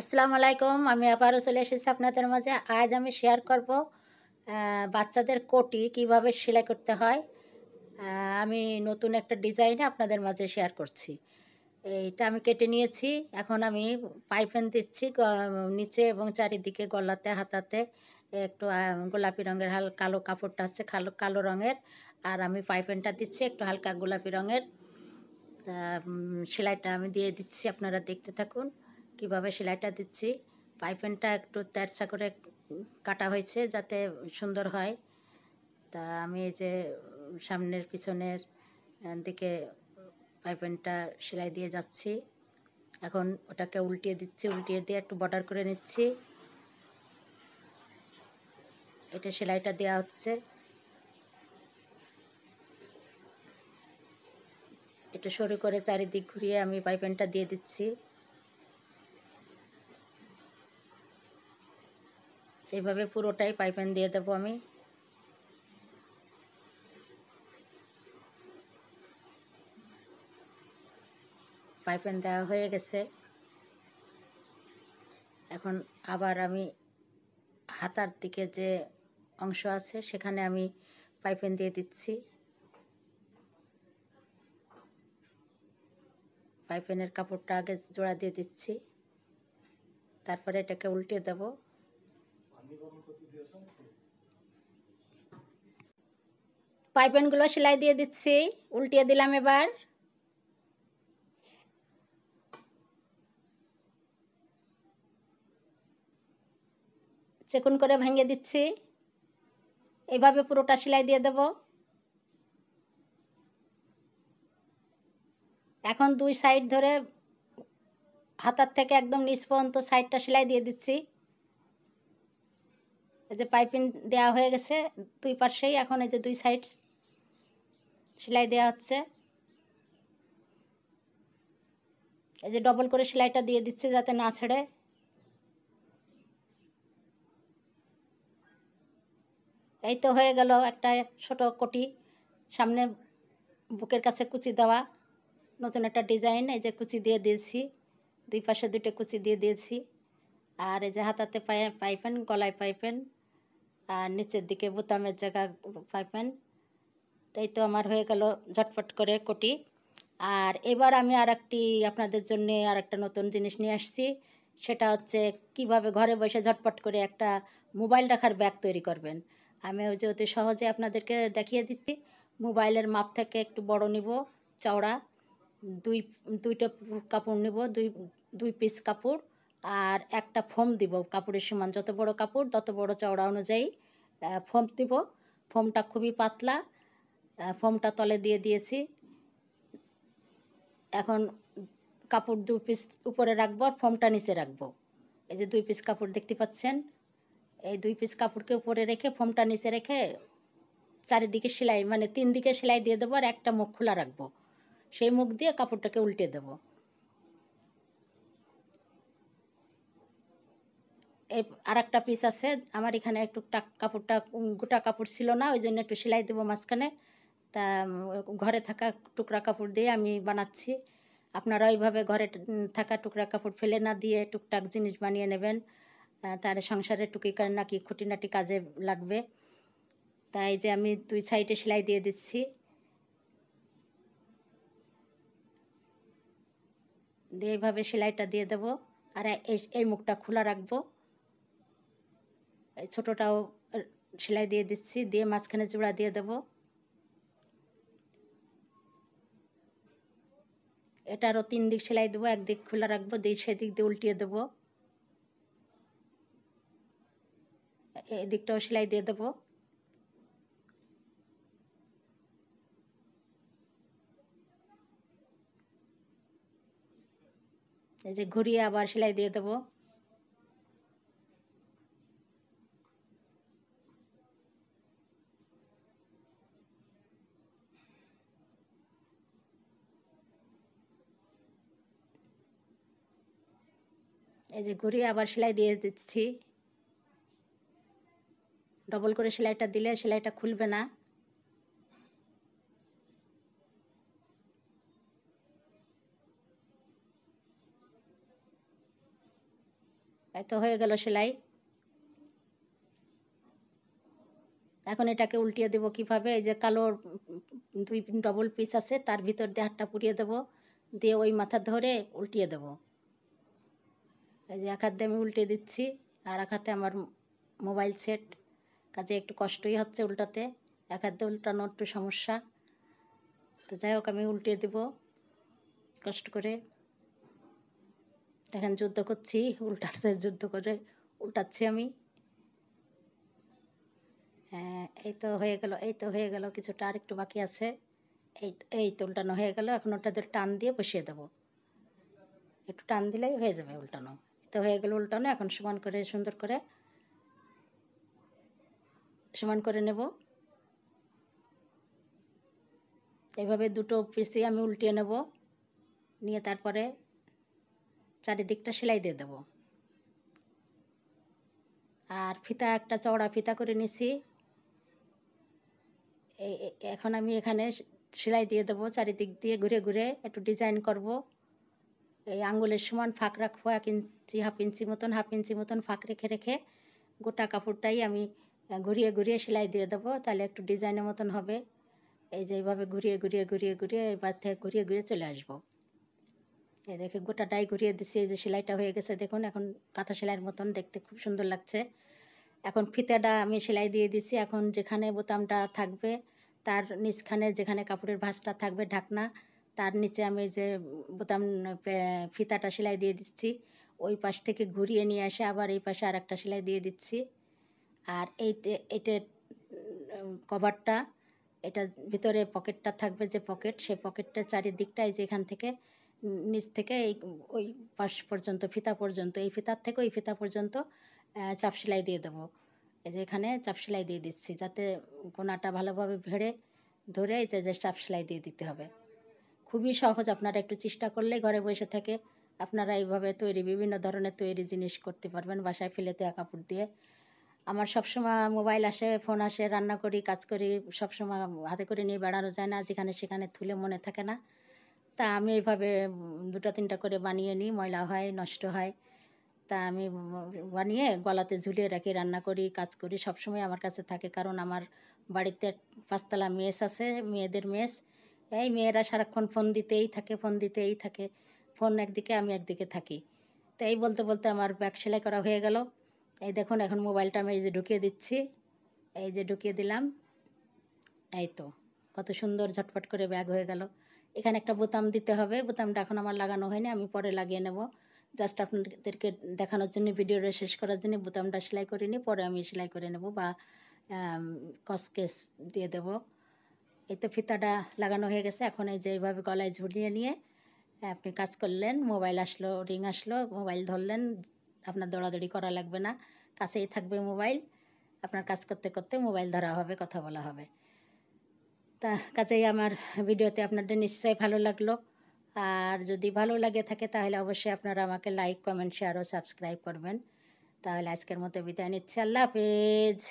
আসসালামু আলাইকুম আমি আবারও চলে এসেছি আপনাদের মাঝে আজ আমি শেয়ার করব বাচ্চাদের কোটি কিভাবে সেলাই করতে হয় আমি নতুন একটা ডিজাইনে আপনাদের মাঝে শেয়ার করছি এইটা আমি কেটে নিয়েছি এখন আমি পাইপেন দিচ্ছি নিচে এবং চারিদিকে গলাতে হাতাতে একটু গোলাপি রঙের হাল কালো কাপড়টা আছে কালো কালো রঙের আর আমি পাইপেনটা দিচ্ছি একটু হালকা গোলাপি রঙের সেলাইটা আমি দিয়ে দিচ্ছি আপনারা দেখতে থাকুন কিভাবে সেলাইটা দিচ্ছি পাইপেনটা একটু তেরসা করে কাটা হয়েছে যাতে সুন্দর হয় তা আমি এই যে সামনের পিছনের দিকে পাইপেনটা সেলাই দিয়ে যাচ্ছি এখন ওটাকে উল্টিয়ে দিচ্ছি উল্টিয়ে দিয়ে একটু বর্ডার করে নিচ্ছি এটা সেলাইটা দেওয়া হচ্ছে এটা সরু করে চারিদিক ঘুরিয়ে আমি পাইপেনটা দিয়ে দিচ্ছি এইভাবে পুরোটাই পাইপেন দিয়ে দেবো আমি পাইপেন দেওয়া হয়ে গেছে এখন আবার আমি হাতার দিকে যে অংশ আছে সেখানে আমি পাইপেন দিয়ে দিচ্ছি পাইপেনের কাপড়টা আগে জোড়া দিয়ে দিচ্ছি তারপরে এটাকে উল্টে দেবো পাইপেনগুলো সেলাই দিয়ে দিচ্ছি উল্টিয়ে দিলাম এবার চেকুন করে ভেঙে দিচ্ছি এভাবে পুরোটা সেলাই দিয়ে দেব এখন দুই সাইড ধরে হাতার থেকে একদম নিচ পর্যন্ত সাইডটা সেলাই দিয়ে দিচ্ছি এই যে পাইপিং দেওয়া হয়ে গেছে দুই পাশেই এখন এই যে দুই সাইড সেলাই দেওয়া হচ্ছে এই যে ডবল করে সেলাইটা দিয়ে দিচ্ছে যাতে না ছেড়ে এই তো হয়ে গেল একটা ছোট কোটি সামনে বুকের কাছে কুচি দেওয়া নতুন একটা ডিজাইন এই যে কুচি দিয়ে দিয়েছি দুই পাশে দুইটা কুচি দিয়ে দিয়েছি আর এই যে হাতাতে পাই পাইপেন গলায় পাইপেন আর নিচের দিকে বোতামের জায়গা পাইপেন তাই তো আমার হয়ে গেল ঝটপট করে কোটি আর এবার আমি আর একটি আপনাদের জন্য আর একটা নতুন জিনিস নিয়ে আসছি সেটা হচ্ছে কিভাবে ঘরে বসে ঝটপট করে একটা মোবাইল রাখার ব্যাগ তৈরি করবেন আমি ওই যে অতি সহজে আপনাদেরকে দেখিয়ে দিচ্ছি মোবাইলের মাপ থেকে একটু বড় নিব চওড়া দুই দুইটা কাপড় নিব দুই দুই পিস কাপড় আর একটা ফোম দিব কাপড়ের সমান যত বড় কাপড় তত বড় চওড়া অনুযায়ী ফোম দিব ফোমটা খুবই পাতলা ফোমটা তলে দিয়ে দিয়েছি এখন কাপড় দু পিস উপরে রাখবো আর ফোমটা নিচে রাখবো এই যে দুই পিস কাপড় দেখতে পাচ্ছেন এই দুই পিস কাপড়কে উপরে রেখে ফোমটা নিচে রেখে চারিদিকে সেলাই মানে তিন দিকে সেলাই দিয়ে দেবো আর একটা মুখ খোলা রাখবো সেই মুখ দিয়ে কাপড়টাকে উল্টে দেবো আর একটা পিস আছে আমার এখানে একটু কাপড়টা গোটা কাপড় ছিল না ওই জন্য একটু সেলাই দেবো মাঝখানে তা ঘরে থাকা টুকরা কাপড় দিয়ে আমি বানাচ্ছি আপনারা ওইভাবে ঘরে থাকা টুকরা কাপড় ফেলে না দিয়ে টুকটাক জিনিস বানিয়ে নেবেন তার সংসারে টুকি নাকি খুঁটিনাটি কাজে লাগবে তাই যে আমি দুই সাইডে সেলাই দিয়ে দিচ্ছি দিয়ে এইভাবে সেলাইটা দিয়ে দেবো আর এই মুখটা খোলা রাখবো ছোটোটাও সেলাই দিয়ে দিচ্ছি দিয়ে মাঝখানে জোড়া দিয়ে দেব এটারও তিন দিক সেলাই দেবো একদিক খোলা রাখবো দিয়ে সেদিক দিয়ে উল্টিয়ে দেবো এদিকটাও সেলাই দিয়ে দেবো এই যে ঘুরিয়ে আবার সেলাই দিয়ে দেবো এই যে ঘুরিয়ে আবার সেলাই দিয়ে দিচ্ছি ডবল করে সেলাইটা দিলে সেলাইটা খুলবে না এত হয়ে গেল সেলাই এখন এটাকে উল্টিয়ে দেব কিভাবে এই যে কালোর দুই ডবল পিস আছে তার ভিতর দিয়ে হাতটা পুড়িয়ে দেব দিয়ে ওই মাথা ধরে উল্টিয়ে দেবো এই যে এক হাতে আমি উল্টে দিচ্ছি আর এক হাতে আমার মোবাইল সেট কাজে একটু কষ্টই হচ্ছে উল্টাতে এক হাতে উল্টানো একটু সমস্যা তো যাই হোক আমি উল্টে দেব কষ্ট করে এখন যুদ্ধ করছি উল্টাতে যুদ্ধ করে উল্টাচ্ছি আমি হ্যাঁ এই তো হয়ে গেল এই তো হয়ে গেল কিছুটা আর একটু বাকি আছে এই এই তো উল্টানো হয়ে গেল এখন ওটাদের টান দিয়ে বসিয়ে দেবো একটু টান দিলেই হয়ে যাবে উল্টানো তো হয়ে গেল উল্টানো এখন সমান করে সুন্দর করে সমান করে নেব এভাবে দুটো পিসি আমি উল্টিয়ে নেব নিয়ে তারপরে চারিদিকটা সেলাই দিয়ে দেব আর ফিতা একটা চওড়া ফিতা করে নিছি এখন আমি এখানে সেলাই দিয়ে দেবো চারিদিক দিয়ে ঘুরে ঘুরে একটু ডিজাইন করবো এই আঙুলের সমান ফাঁক রাখবো এক ইঞ্চি হাফ ইঞ্চি মতন হাফ ইঞ্চি মতন ফাঁক রেখে রেখে গোটা কাপড়টাই আমি ঘুরিয়ে ঘুরিয়ে সেলাই দিয়ে দেবো তাহলে একটু ডিজাইনের মতন হবে এই যে এইভাবে ঘুরিয়ে ঘুরিয়ে ঘুরিয়ে ঘুরিয়ে এবার থেকে ঘুরিয়ে ঘুরিয়ে চলে আসবো এই দেখে গোটাটাই ঘুরিয়ে দিচ্ছি এই যে সেলাইটা হয়ে গেছে দেখুন এখন কাঁথা সেলাইয়ের মতন দেখতে খুব সুন্দর লাগছে এখন ফিতাটা আমি সেলাই দিয়ে দিছি এখন যেখানে বোতামটা থাকবে তার নিচখানে যেখানে কাপড়ের ভাঁজটা থাকবে ঢাকনা তার নিচে আমি যে বোতাম ফিতাটা সেলাই দিয়ে দিচ্ছি ওই পাশ থেকে ঘুরিয়ে নিয়ে আসে আবার এই পাশে আর একটা সেলাই দিয়ে দিচ্ছি আর এই এটা কভারটা এটা ভিতরে পকেটটা থাকবে যে পকেট সে পকেটটা চারিদিকটাই যে এখান থেকে নিচ থেকে এই ওই পাশ পর্যন্ত ফিতা পর্যন্ত এই ফিতার থেকে ওই ফিতা পর্যন্ত চাপ সেলাই দিয়ে দেবো এই যে এখানে চাপ সেলাই দিয়ে দিচ্ছি যাতে কোনাটা ভালোভাবে ভেড়ে ধরে এই যে চাপ সেলাই দিয়ে দিতে হবে খুবই সহজ আপনারা একটু চেষ্টা করলে ঘরে বসে থেকে আপনারা এইভাবে তৈরি বিভিন্ন ধরনের তৈরি জিনিস করতে পারবেন বাসায় ফেলে দেওয়া কাপড় দিয়ে আমার সবসময় মোবাইল আসে ফোন আসে রান্না করি কাজ করি সবসময় হাতে করে নিয়ে বেড়ানো যায় না যেখানে সেখানে থুলে মনে থাকে না তা আমি এইভাবে দুটো তিনটা করে বানিয়ে নিই ময়লা হয় নষ্ট হয় তা আমি বানিয়ে গলাতে ঝুলিয়ে রাখি রান্না করি কাজ করি সবসময় আমার কাছে থাকে কারণ আমার বাড়িতে পাঁচতলা মেস আছে মেয়েদের মেস এই মেয়েরা সারাক্ষণ ফোন দিতেই থাকে ফোন দিতেই থাকে ফোন একদিকে আমি একদিকে থাকি তো এই বলতে বলতে আমার ব্যাগ সেলাই করা হয়ে গেল এই দেখুন এখন মোবাইলটা আমি এই যে ঢুকিয়ে দিচ্ছি এই যে ঢুকিয়ে দিলাম এই তো কত সুন্দর ঝটপট করে ব্যাগ হয়ে গেল এখানে একটা বোতাম দিতে হবে বোতামটা এখন আমার লাগানো হয়নি আমি পরে লাগিয়ে নেব জাস্ট আপনাদেরকে দেখানোর জন্য ভিডিওটা শেষ করার জন্য বোতামটা সেলাই করে নিই পরে আমি সেলাই করে নেব বা কসকেস দিয়ে দেবো এই তো ফিতাটা লাগানো হয়ে গেছে এখন এই যে এইভাবে গলায় ঝুলিয়ে নিয়ে আপনি কাজ করলেন মোবাইল আসলো রিং আসলো মোবাইল ধরলেন আপনার দৌড়াদৌড়ি করা লাগবে না কাছেই থাকবে মোবাইল আপনার কাজ করতে করতে মোবাইল ধরা হবে কথা বলা হবে তা কাজেই আমার ভিডিওতে আপনাদের নিশ্চয়ই ভালো লাগলো আর যদি ভালো লাগে থাকে তাহলে অবশ্যই আপনারা আমাকে লাইক কমেন্ট শেয়ার ও সাবস্ক্রাইব করবেন তাহলে আজকের মতো বিদায় নিচ্ছি আল্লাহ হাফেজ